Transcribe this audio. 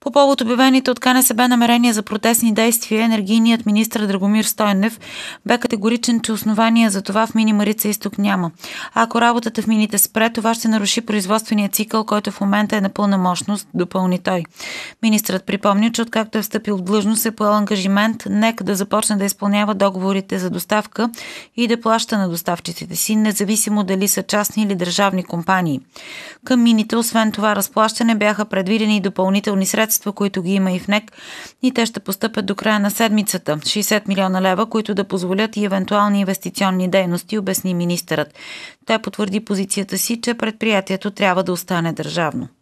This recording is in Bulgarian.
По повод обявените от КНСБ намерения за протестни действия, енергийният министр Драгомир Стойнев бе категоричен, че основания за това в мини Марица изток няма. А ако работата в мините спре, това ще наруши производствения цикъл, който в момента е на пълна мощност, допълни той. Министрът припомни, че откакто е встъпил в длъжност е поел ангажимент НЕК да започне да изпълнява договорите за доставка и да плаща на доставчиците си, независимо дали са частни или държавни компании. Към мините, освен това разплащане, бяха предвидени и допълнителни средства средства, които ги има и в НЕК, и те ще постъпят до края на седмицата. 60 милиона лева, които да позволят и евентуални инвестиционни дейности, обясни министърът. Той потвърди позицията си, че предприятието трябва да остане държавно.